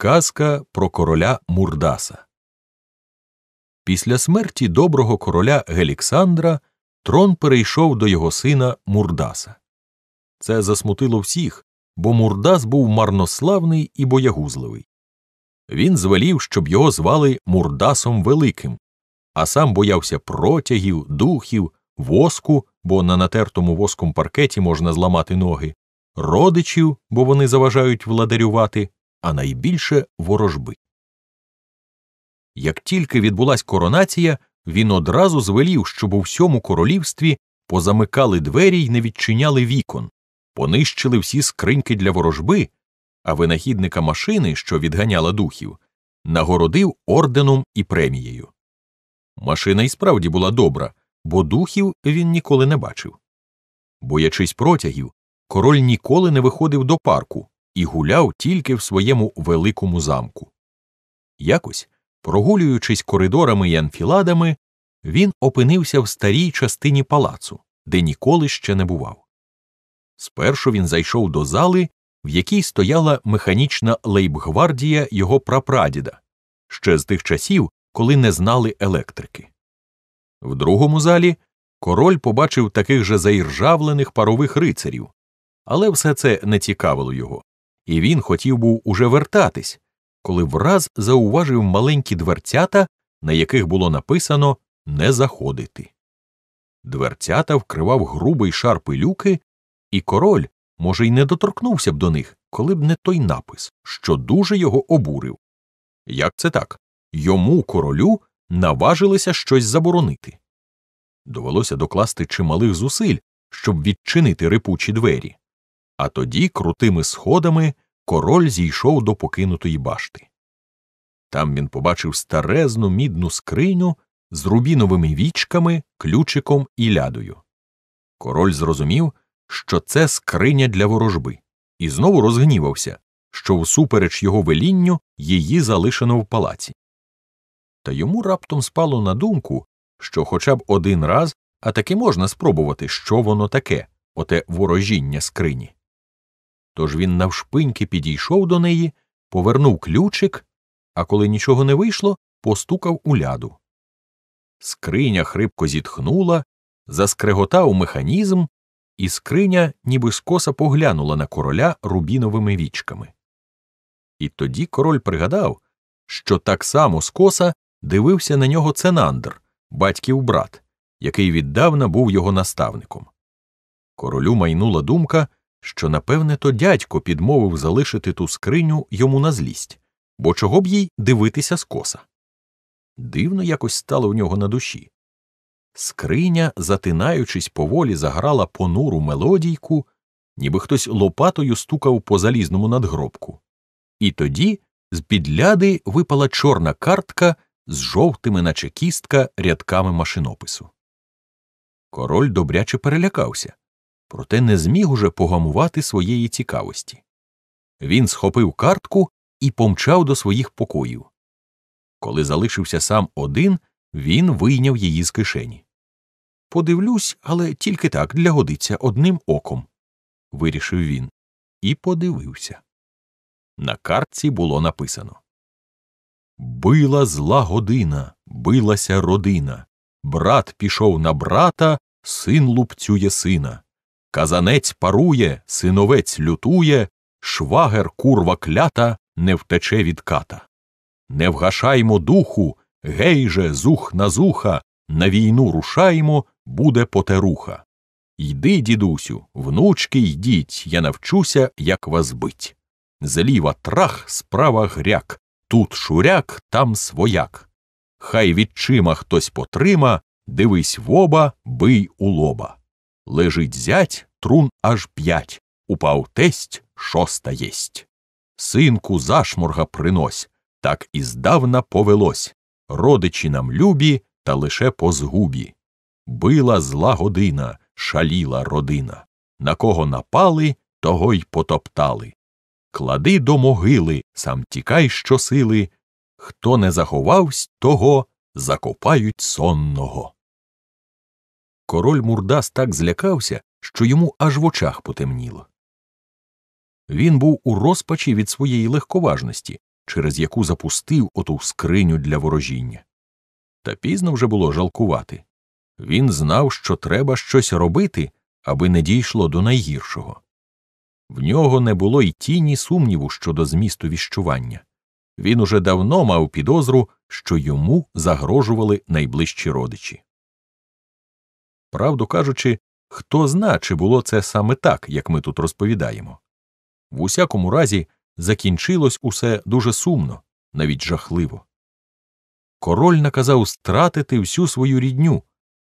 Казка про короля Мурдаса. Після смерті доброго короля Геліксандра трон перейшов до його сина Мурдаса. Це засмутило всіх, бо Мурдас був марнославний і боягузливий. Він звелів, щоб його звали Мурдасом Великим, а сам боявся протягів, духів, воску, бо на натертому воском паркеті можна зламати ноги, родичів, бо вони заважають владарювати а найбільше ворожби. Як тільки відбулась коронація, він одразу звелів, щоб у всьому королівстві позамикали двері й не відчиняли вікон, понищили всі скриньки для ворожби, а винахідника машини, що відганяла духів, нагородив орденом і премією. Машина і справді була добра, бо духів він ніколи не бачив. Боячись протягів, король ніколи не виходив до парку, і гуляв тільки в своєму великому замку. Якось, прогулюючись коридорами й анфіладами, він опинився в старій частині палацу, де ніколи ще не бував. Спершу він зайшов до зали, в якій стояла механічна лейбгвардія його прапрадіда ще з тих часів, коли не знали електрики. В другому залі король побачив таких же заіржавлених парових рицарів, але все це не цікавило його і він хотів був уже вертатись, коли враз зауважив маленькі дверцята, на яких було написано не заходити. Дверцята вкривав грубий шар пилюки, і король, може, й не доторкнувся б до них, коли б не той напис, що дуже його обурив. Як це так? Йому королю наважилися щось заборонити. Довелося докласти чималих зусиль, щоб відчинити рипучі двері а тоді крутими сходами король зійшов до покинутої башти. Там він побачив старезну мідну скриню з рубіновими вічками, ключиком і лядою. Король зрозумів, що це скриня для ворожби, і знову розгнівався, що всупереч його велінню її залишено в палаці. Та йому раптом спало на думку, що хоча б один раз, а таки можна спробувати, що воно таке, оте ворожіння скрині. Тож він навшпиньки підійшов до неї, повернув ключик, а коли нічого не вийшло, постукав у ляду. Скриня хрипко зітхнула, заскреготав механізм, і скриня ніби скоса поглянула на короля рубіновими вічками. І тоді король пригадав, що так само скоса дивився на нього Ценандр, батьків брат, який віддавна був його наставником. Королю майнула думка що, напевне, то дядько підмовив залишити ту скриню йому на злість, бо чого б їй дивитися скоса. Дивно якось стало у нього на душі. Скриня, затинаючись поволі, заграла понуру мелодійку, ніби хтось лопатою стукав по залізному надгробку. І тоді з підляди випала чорна картка з жовтими, наче кістка, рядками машинопису. Король добряче перелякався проте не зміг уже погамувати своєї цікавості. Він схопив картку і помчав до своїх покоїв. Коли залишився сам один, він вийняв її з кишені. Подивлюсь, але тільки так для годиться одним оком, вирішив він, і подивився. На картці було написано Била зла година, билася родина. Брат пішов на брата, син лупцює сина. Казанець парує, синовець лютує, швагер курва клята не втече від ката. Не вгашаймо духу, гей же, зух на зуха, на війну рушаймо, буде потеруха. Йди, дідусю, внучки йдіть, я навчуся, як вас бить. Зліва трах, справа гряк, тут шуряк, там свояк. Хай відчима хтось потрима, дивись в оба, бий у лоба. Лежить зять, трун аж п'ять, упав тесть, шоста єсть. Синку зашморга принось, так і здавна повелось, родичі нам любі, та лише по згубі. Била зла година, шаліла родина. На кого напали, того й потоптали. Клади до могили, сам тікай щосили, хто не заховавсь, того закопають сонного. Король Мурдас так злякався, що йому аж в очах потемніло. Він був у розпачі від своєї легковажності, через яку запустив оту скриню для ворожіння. Та пізно вже було жалкувати. Він знав, що треба щось робити, аби не дійшло до найгіршого. В нього не було й тіні сумніву щодо змісту віщування. Він уже давно мав підозру, що йому загрожували найближчі родичі. Правду кажучи, Хто зна, чи було це саме так, як ми тут розповідаємо. В усякому разі, закінчилось усе дуже сумно, навіть жахливо. Король наказав стратити всю свою рідню,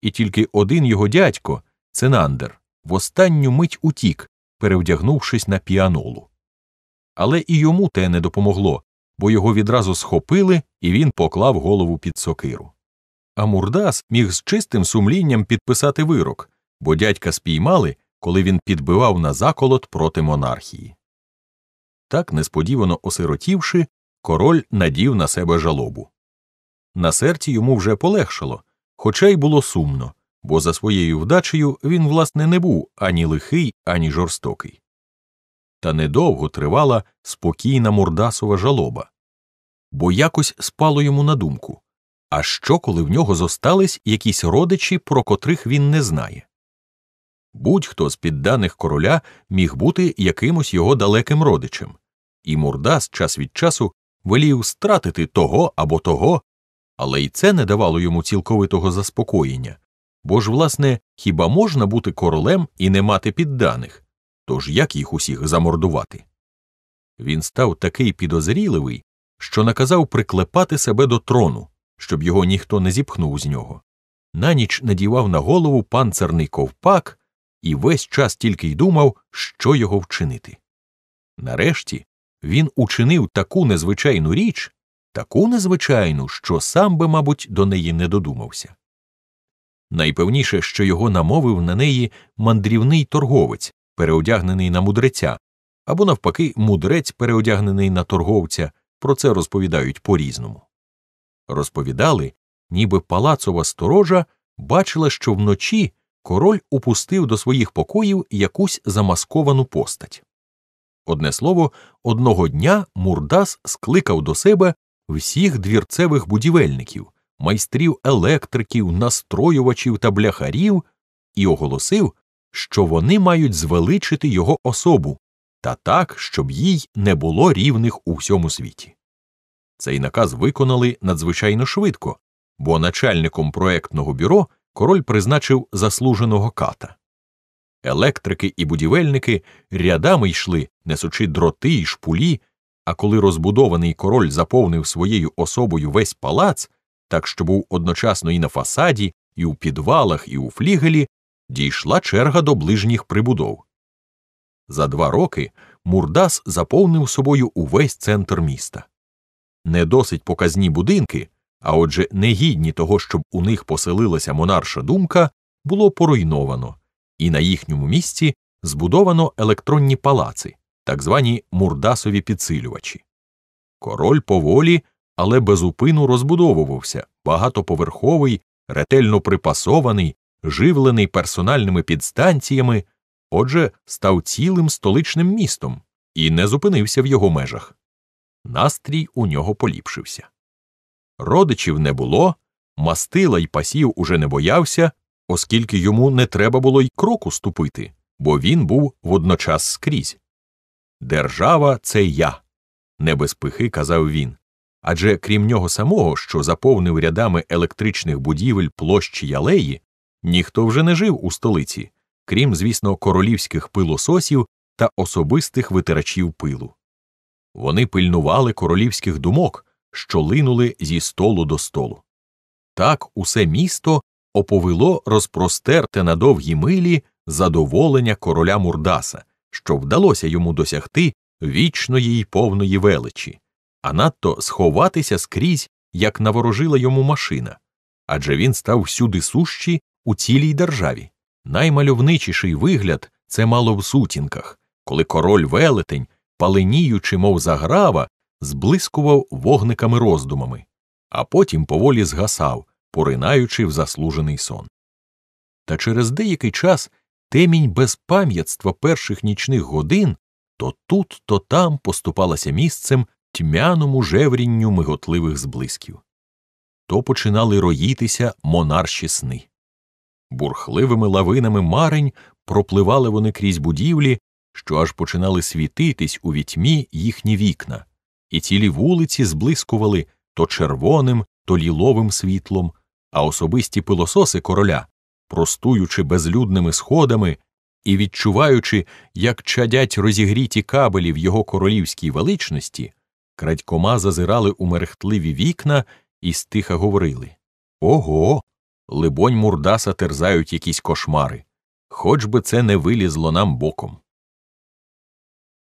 і тільки один його дядько, Ценандер, в останню мить утік, перевдягнувшись на піанолу. Але і йому те не допомогло, бо його відразу схопили, і він поклав голову під сокиру. А Мурдас міг з чистим сумлінням підписати вирок бо дядька спіймали, коли він підбивав на заколот проти монархії. Так, несподівано осиротівши, король надів на себе жалобу. На серці йому вже полегшало, хоча й було сумно, бо за своєю вдачею він, власне, не був ані лихий, ані жорстокий. Та недовго тривала спокійна мордасова жалоба, бо якось спало йому на думку а що, коли в нього зостались якісь родичі, про котрих він не знає. Будь-хто з підданих короля міг бути якимось його далеким родичем, і Мурдас час від часу велів стратити того або того, але й це не давало йому цілковитого заспокоєння, бо ж, власне, хіба можна бути королем і не мати підданих? Тож як їх усіх замордувати? Він став такий підозріливий, що наказав приклепати себе до трону, щоб його ніхто не зіпхнув з нього. На ніч надівав на голову панцерний ковпак і весь час тільки й думав, що його вчинити. Нарешті він учинив таку незвичайну річ, таку незвичайну, що сам би, мабуть, до неї не додумався. Найпевніше, що його намовив на неї мандрівний торговець, переодягнений на мудреця, або, навпаки, мудрець, переодягнений на торговця, про це розповідають по різному. Розповідали, ніби палацова сторожа бачила, що вночі король упустив до своїх покоїв якусь замасковану постать. Одне слово, одного дня Мурдас скликав до себе всіх двірцевих будівельників, майстрів електриків, настроювачів та бляхарів і оголосив, що вони мають звеличити його особу та так, щоб їй не було рівних у всьому світі. Цей наказ виконали надзвичайно швидко, бо начальником проектного бюро король призначив заслуженого ката. Електрики і будівельники рядами йшли, несучи дроти й шпулі. А коли розбудований король заповнив своєю особою весь палац, так що був одночасно і на фасаді, і у підвалах, і у флігелі, дійшла черга до ближніх прибудов. За два роки Мурдас заповнив собою увесь центр міста. Не досить показні будинки, а отже, негідні того, щоб у них поселилася монарша думка, було поруйновано, і на їхньому місці збудовано електронні палаци, так звані мурдасові підсилювачі. Король поволі, але безупину розбудовувався, багатоповерховий, ретельно припасований, живлений персональними підстанціями, отже, став цілим столичним містом і не зупинився в його межах. Настрій у нього поліпшився. Родичів не було, мастила й пасів уже не боявся, оскільки йому не треба було й кроку ступити, бо він був водночас скрізь. Держава це я, не без пихи казав він. Адже крім нього самого, що заповнив рядами електричних будівель площі ялеї, ніхто вже не жив у столиці, крім, звісно, королівських пилососів та особистих витирачів пилу. Вони пильнували королівських думок що линули зі столу до столу. Так усе місто оповело розпростерте на довгі милі задоволення короля Мурдаса, що вдалося йому досягти вічної й повної величі, а надто сховатися скрізь, як наворожила йому машина, адже він став всюди сущий у цілій державі. Наймальовничіший вигляд це мало в сутінках, коли король велетень, паленіючи, мов заграва, зблискував вогниками роздумами, а потім поволі згасав, поринаючи в заслужений сон. Та через деякий час темінь безпам'ятства перших нічних годин то тут, то там поступалася місцем тьмяному жеврінню миготливих зблисків. То починали роїтися монарші сни. Бурхливими лавинами марень пропливали вони крізь будівлі, що аж починали світитись у вітьмі їхні вікна, і цілі вулиці зблискували то червоним, то ліловим світлом, а особисті пилососи короля, простуючи безлюдними сходами і відчуваючи, як чадять розігріті кабелі в його королівській величності, крадькома зазирали у мерехтливі вікна і стиха говорили Ого! Либонь, мурдаса терзають якісь кошмари, хоч би це не вилізло нам боком.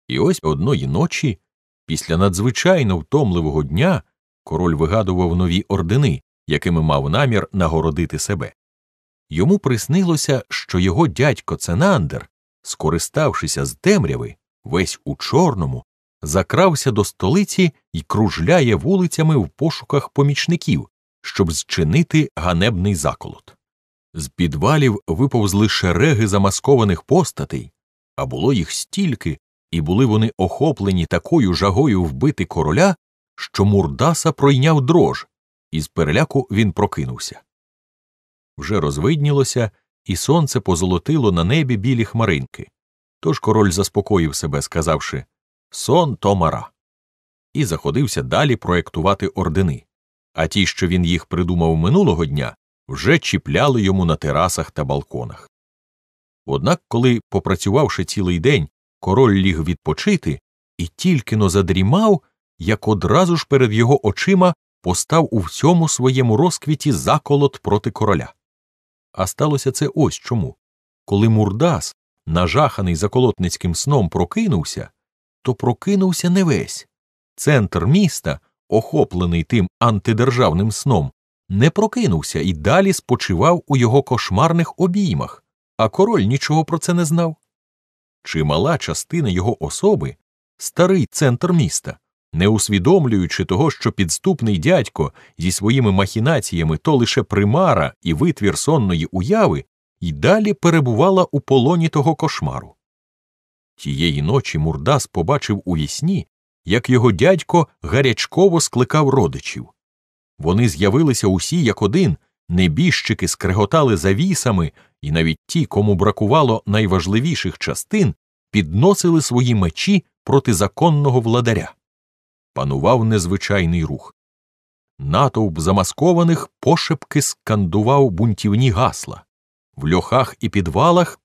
І ось одної ночі Після надзвичайно втомливого дня король вигадував нові ордени, якими мав намір нагородити себе. Йому приснилося, що його дядько Ценандер, скориставшися з темряви, весь у чорному, закрався до столиці і кружляє вулицями в пошуках помічників, щоб зчинити ганебний заколот. З підвалів виповзли шереги замаскованих постатей, а було їх стільки, і були вони охоплені такою жагою вбити короля, що Мурдаса пройняв дрож, і з переляку він прокинувся. Вже розвиднілося, і сонце позолотило на небі білі хмаринки. Тож король заспокоїв себе, сказавши Сон то І заходився далі проектувати ордени. А ті, що він їх придумав минулого дня, вже чіпляли йому на терасах та балконах. Однак, коли, попрацювавши цілий день Король ліг відпочити і тільки но задрімав, як одразу ж перед його очима постав у всьому своєму розквіті заколот проти короля. А сталося це ось чому. Коли Мурдас, нажаханий заколотницьким сном, прокинувся, то прокинувся не весь. Центр міста, охоплений тим антидержавним сном, не прокинувся і далі спочивав у його кошмарних обіймах, а король нічого про це не знав чимала частина його особи, старий центр міста, не усвідомлюючи того, що підступний дядько зі своїми махінаціями то лише примара і витвір сонної уяви, і далі перебувала у полоні того кошмару. Тієї ночі Мурдас побачив у вісні, як його дядько гарячково скликав родичів. Вони з'явилися усі як один, небіжчики скреготали завісами, і навіть ті, кому бракувало найважливіших частин, підносили свої мечі проти законного владаря. Панував незвичайний рух. Натовп замаскованих пошепки скандував бунтівні гасла, в льохах і підвалах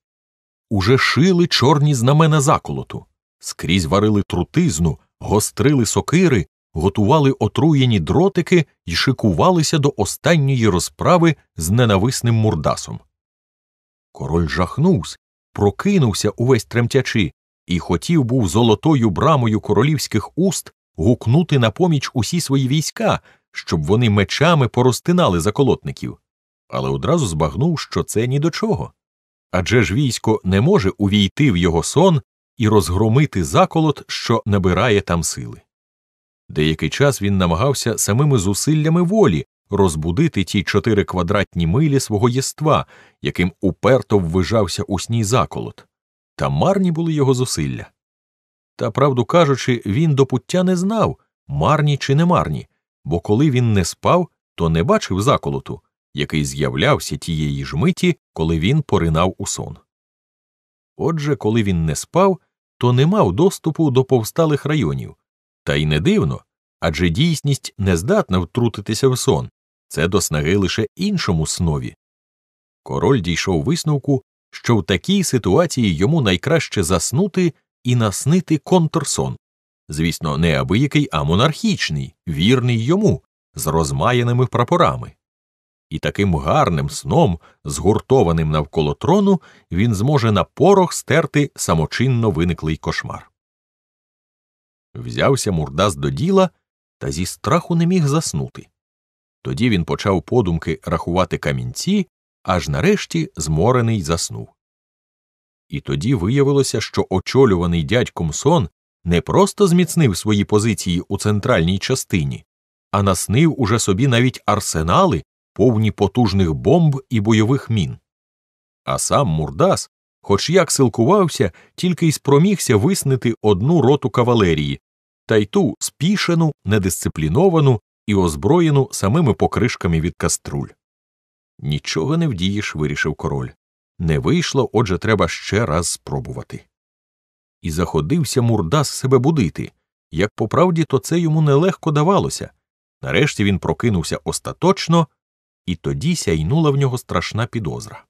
уже шили чорні знамена заколоту, скрізь варили трутизну, гострили сокири, готували отруєні дротики і шикувалися до останньої розправи з ненависним мурдасом. Король жахнувся, прокинувся увесь тремтячи, і хотів був золотою брамою королівських уст гукнути на поміч усі свої війська, щоб вони мечами поростинали заколотників, але одразу збагнув, що це ні до чого. Адже ж військо не може увійти в його сон і розгромити заколот, що набирає там сили. Деякий час він намагався самими зусиллями волі розбудити ті чотири квадратні милі свого єства, яким уперто ввижався у сні заколот, та марні були його зусилля. Та, правду кажучи, він до пуття не знав, марні чи не марні, бо коли він не спав, то не бачив заколоту, який з'являвся тієї ж миті, коли він поринав у сон. Отже, коли він не спав, то не мав доступу до повсталих районів, та й не дивно адже дійсність не здатна втрутитися в сон, це до снаги лише іншому снові. Король дійшов висновку, що в такій ситуації йому найкраще заснути і наснити контрсон, звісно, не абиякий, а монархічний, вірний йому, з розмаяними прапорами. І таким гарним сном, згуртованим навколо трону, він зможе на порох стерти самочинно виниклий кошмар. Взявся Мурдас до діла та зі страху не міг заснути. Тоді він почав подумки рахувати камінці, аж нарешті зморений заснув. І тоді виявилося, що очолюваний дядьком сон не просто зміцнив свої позиції у центральній частині, а наснив уже собі навіть арсенали, повні потужних бомб і бойових мін. А сам Мурдас, хоч як силкувався, тільки й спромігся виснити одну роту кавалерії, та й ту спішену, недисципліновану і озброєну самими покришками від каструль. Нічого не вдієш, вирішив король. Не вийшло, отже, треба ще раз спробувати. І заходився Мурдас себе будити. Як по правді, то це йому нелегко давалося. Нарешті він прокинувся остаточно, і тоді сяйнула в нього страшна підозра.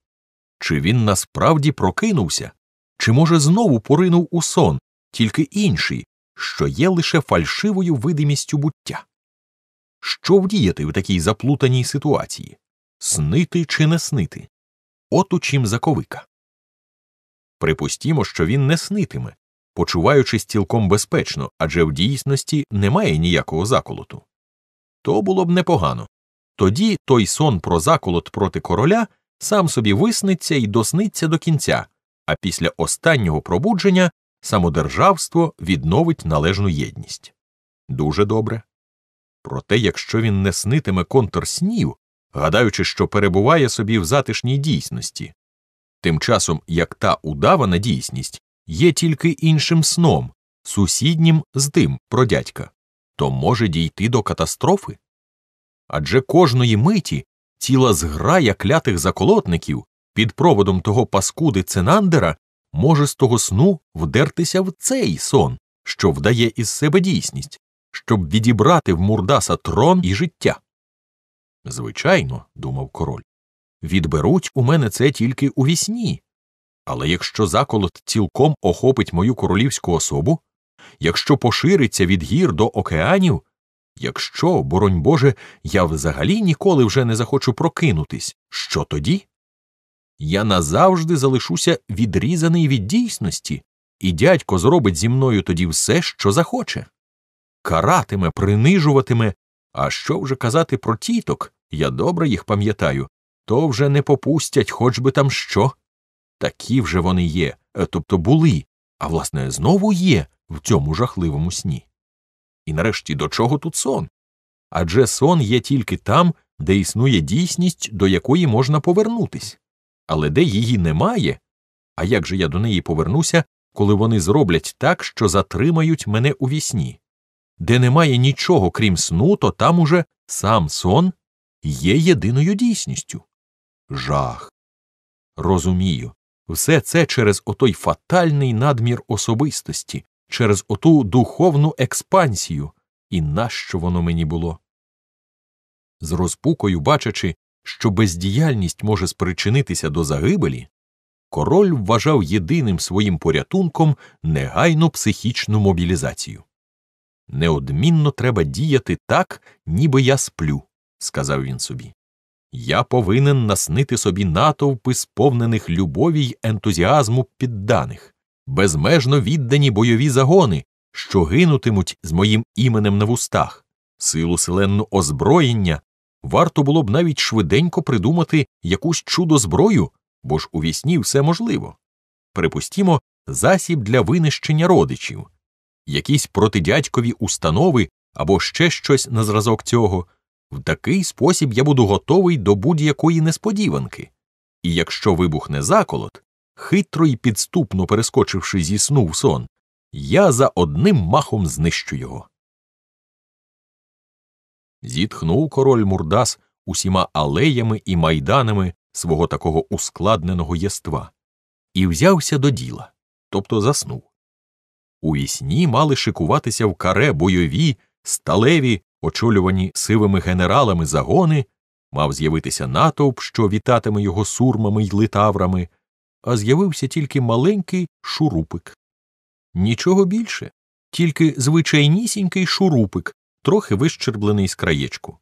Чи він насправді прокинувся, чи, може, знову поринув у сон, тільки інший, що є лише фальшивою видимістю буття? Що вдіяти в такій заплутаній ситуації снити чи не снити? От у чим заковика. Припустімо, що він не снитиме, почуваючись цілком безпечно, адже в дійсності немає ніякого заколоту. То було б непогано. Тоді той сон про заколот проти короля сам собі висниться і досниться до кінця, а після останнього пробудження самодержавство відновить належну єдність. Дуже добре. Проте, якщо він не снитиме контур снів, гадаючи, що перебуває собі в затишній дійсності. Тим часом як та удавана дійсність є тільки іншим сном, сусіднім з тим про дядька, то може дійти до катастрофи. Адже кожної миті ціла зграя клятих заколотників під проводом того паскуди цинандера може з того сну вдертися в цей сон, що вдає із себе дійсність, щоб відібрати в Мурдаса трон і життя. Звичайно, думав король, відберуть у мене це тільки у вісні. Але якщо заколот цілком охопить мою королівську особу, якщо пошириться від гір до океанів, якщо, боронь Боже, я взагалі ніколи вже не захочу прокинутись, що тоді? Я назавжди залишуся відрізаний від дійсності, і дядько зробить зі мною тоді все, що захоче каратиме, принижуватиме. А що вже казати про тіток? Я добре їх пам'ятаю, то вже не попустять, хоч би там що. Такі вже вони є, е, тобто були, а власне знову є в цьому жахливому сні. І нарешті до чого тут сон? Адже сон є тільки там, де існує дійсність, до якої можна повернутись, але де її немає. А як же я до неї повернуся, коли вони зроблять так, що затримають мене у вісні? де немає нічого крім сну, то там уже сам сон є єдиною дійсністю. Жах. Розумію, все це через отой фатальний надмір особистості, через оту духовну експансію, і нащо воно мені було. З розпукою, бачачи, що бездіяльність може спричинитися до загибелі, король вважав єдиним своїм порятунком негайну психічну мобілізацію. Неодмінно треба діяти так, ніби я сплю, сказав він собі. Я повинен наснити собі натовпи, сповнених любові й ентузіазму підданих, безмежно віддані бойові загони, що гинутимуть з моїм іменем на вустах, силу селенну озброєння. Варто було б навіть швиденько придумати якусь чудо зброю, бо ж у вісні все можливо. Припустімо, засіб для винищення родичів якісь протидядькові установи або ще щось на зразок цього. В такий спосіб я буду готовий до будь-якої несподіванки. І якщо вибухне заколот, хитро і підступно перескочивши зі сну в сон, я за одним махом знищу його. Зітхнув король Мурдас усіма алеями і майданами свого такого ускладненого єства і взявся до діла, тобто заснув. У мали шикуватися в каре бойові, сталеві, очолювані сивими генералами загони, мав з'явитися натовп, що вітатиме його сурмами й литаврами, а з'явився тільки маленький шурупик. Нічого більше, тільки звичайнісінький шурупик, трохи вищерблений з краєчку.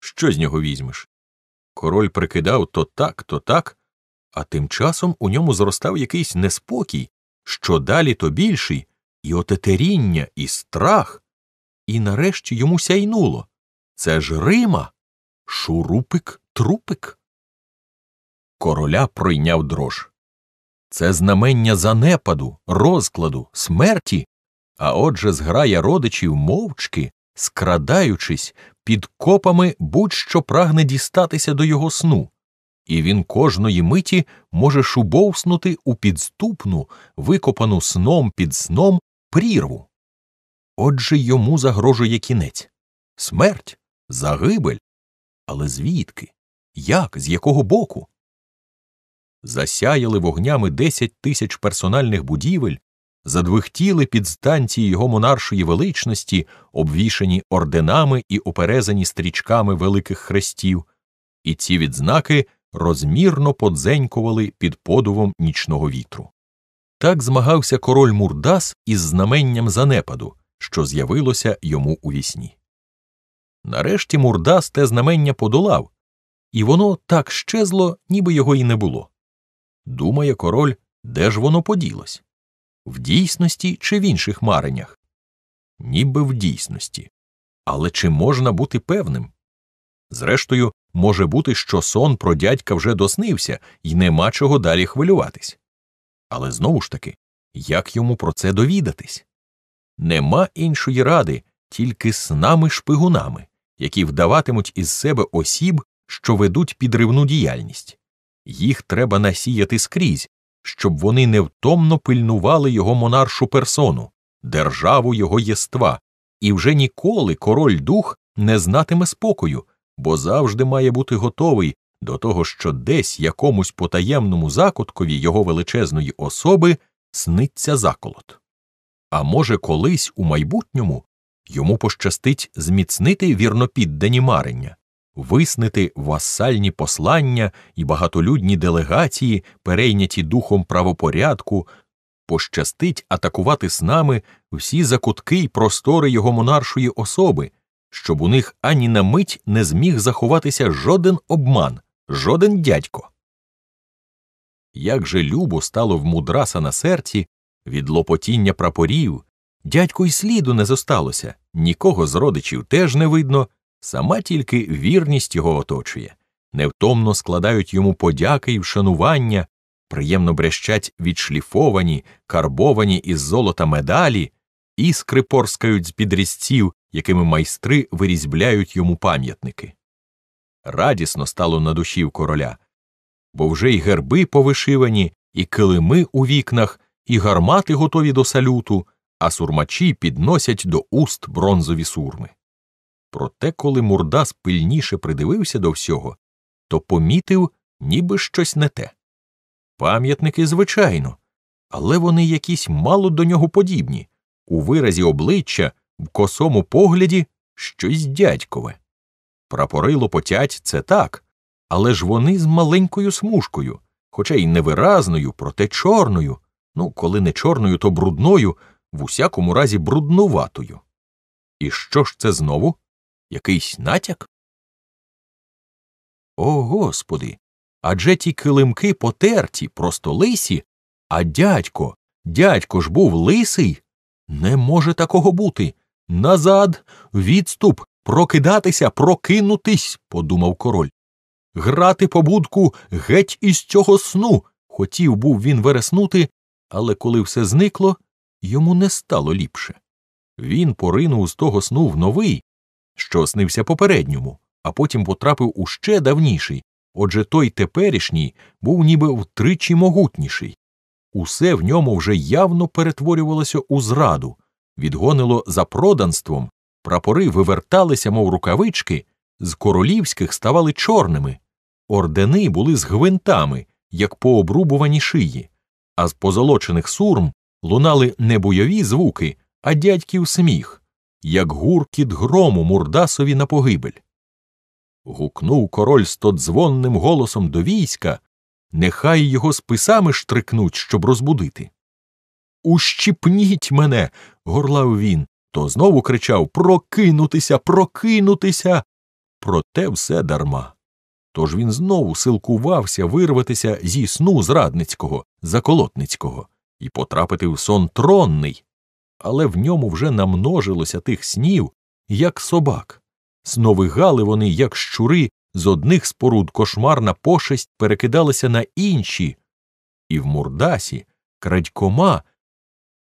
Що з нього візьмеш? Король прикидав то так, то так, а тим часом у ньому зростав якийсь неспокій, що далі, то більший, і отетеріння, і страх, і нарешті йому сяйнуло. Це ж Рима, шурупик трупик. Короля пройняв дрож. Це знамення занепаду, розкладу, смерті, а отже зграя родичів мовчки, скрадаючись під копами будь що прагне дістатися до його сну, і він кожної миті може шубовснути у підступну, викопану сном під сном прірву. Отже, йому загрожує кінець, смерть, загибель. Але звідки? Як? З якого боку? Засяяли вогнями десять тисяч персональних будівель, задвихтіли під станції його монаршої величності, обвішані орденами і оперезані стрічками великих хрестів, і ці відзнаки розмірно подзенькували під подувом нічного вітру. Так змагався король Мурдас із знаменням занепаду, що з'явилося йому у вісні. Нарешті Мурдас те знамення подолав, і воно так щезло, ніби його й не було. Думає король, де ж воно поділось в дійсності чи в інших мареннях? Ніби в дійсності. Але чи можна бути певним? Зрештою, може бути, що сон про дядька вже доснився і нема чого далі хвилюватись. Але знову ж таки, як йому про це довідатись? Нема іншої ради, тільки снами шпигунами, які вдаватимуть із себе осіб, що ведуть підривну діяльність. Їх треба насіяти скрізь, щоб вони невтомно пильнували його монаршу персону, державу його єства, і вже ніколи король дух не знатиме спокою, бо завжди має бути готовий до того, що десь якомусь потаємному закуткові його величезної особи сниться заколот. А може, колись у майбутньому йому пощастить зміцнити вірнопіддані марення, виснити васальні послання і багатолюдні делегації, перейняті духом правопорядку, пощастить атакувати з нами всі закутки й простори його монаршої особи, щоб у них ані на мить не зміг заховатися жоден обман, жоден дядько. Як же любо стало в мудраса на серці від лопотіння прапорів, дядько й сліду не зосталося, нікого з родичів теж не видно, сама тільки вірність його оточує, невтомно складають йому подяки й вшанування, приємно брещать відшліфовані, карбовані із золота медалі, іскри порскають з підрізців, якими майстри вирізбляють йому пам'ятники радісно стало на душі в короля, бо вже й герби повишивані, і килими у вікнах, і гармати готові до салюту, а сурмачі підносять до уст бронзові сурми. Проте, коли Мурдас пильніше придивився до всього, то помітив, ніби щось не те. Пам'ятники, звичайно, але вони якісь мало до нього подібні у виразі обличчя, в косому погляді щось дядькове. Прапори лопотять це так, але ж вони з маленькою смужкою, хоча й невиразною, проте чорною, ну, коли не чорною, то брудною, в усякому разі бруднуватою. І що ж це знову? Якийсь натяк? О господи. Адже ті килимки потерті, просто лисі, а дядько, дядько ж був лисий. Не може такого бути. Назад, відступ, Прокидатися, прокинутись, подумав король. Грати по будку геть із цього сну. Хотів був він вереснути, але коли все зникло, йому не стало ліпше. Він поринув з того сну в новий, що снився попередньому, а потім потрапив у ще давніший, отже той теперішній був ніби втричі могутніший. Усе в ньому вже явно перетворювалося у зраду, відгонило за проданством прапори виверталися, мов рукавички, з королівських ставали чорними, ордени були з гвинтами, як пообрубувані шиї, а з позолочених сурм лунали не бойові звуки, а дядьків сміх, як гуркіт грому мурдасові на погибель. Гукнув король стодзвонним голосом до війська, нехай його списами штрикнуть, щоб розбудити. Ущіпніть мене, горлав він, то знову кричав Прокинутися, прокинутися. Проте все дарма. Тож він знову силкувався вирватися зі сну зрадницького, заколотницького, і потрапити в сон тронний, але в ньому вже намножилося тих снів, як собак. Сновигали вони, як щури, з одних споруд кошмарна пошесть перекидалася на інші, і в Мурдасі крадькома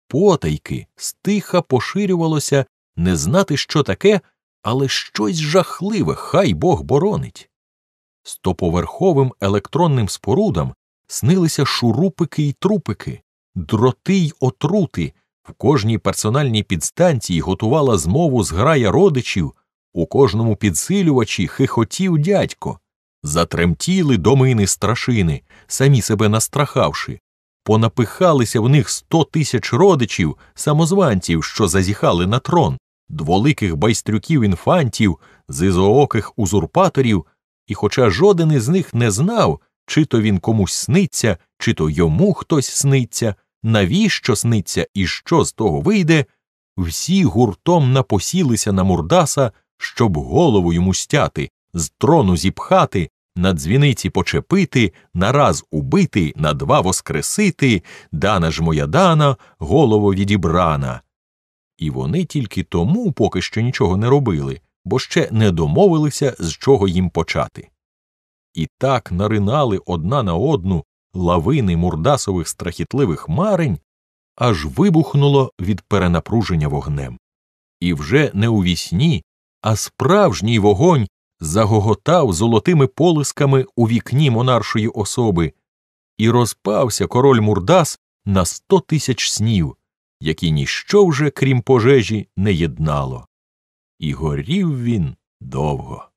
потайки, стиха поширювалося не знати, що таке, але щось жахливе, хай Бог боронить. Стоповерховим електронним спорудам снилися шурупики й трупики, дроти й отрути, в кожній персональній підстанції готувала змову зграя родичів, у кожному підсилювачі хихотів дядько. Затремтіли домини страшини, самі себе настрахавши, понапихалися в них сто тисяч родичів, самозванців, що зазіхали на трон, дволиких байстрюків інфантів, зизооких узурпаторів, і хоча жоден із них не знав, чи то він комусь сниться, чи то йому хтось сниться, навіщо сниться і що з того вийде, всі гуртом напосілися на Мурдаса, щоб голову йому стяти, з трону зіпхати, на дзвіниці почепити, нараз убити, на два воскресити, дана ж моя дана, голово відібрана. І вони тільки тому поки що нічого не робили, бо ще не домовилися, з чого їм почати. І так наринали одна на одну лавини мурдасових страхітливих марень, аж вибухнуло від перенапруження вогнем. І вже не у вісні, а справжній вогонь загоготав золотими полисками у вікні монаршої особи, і розпався король Мурдас на сто тисяч снів, які ніщо вже, крім пожежі, не єднало. І горів він довго.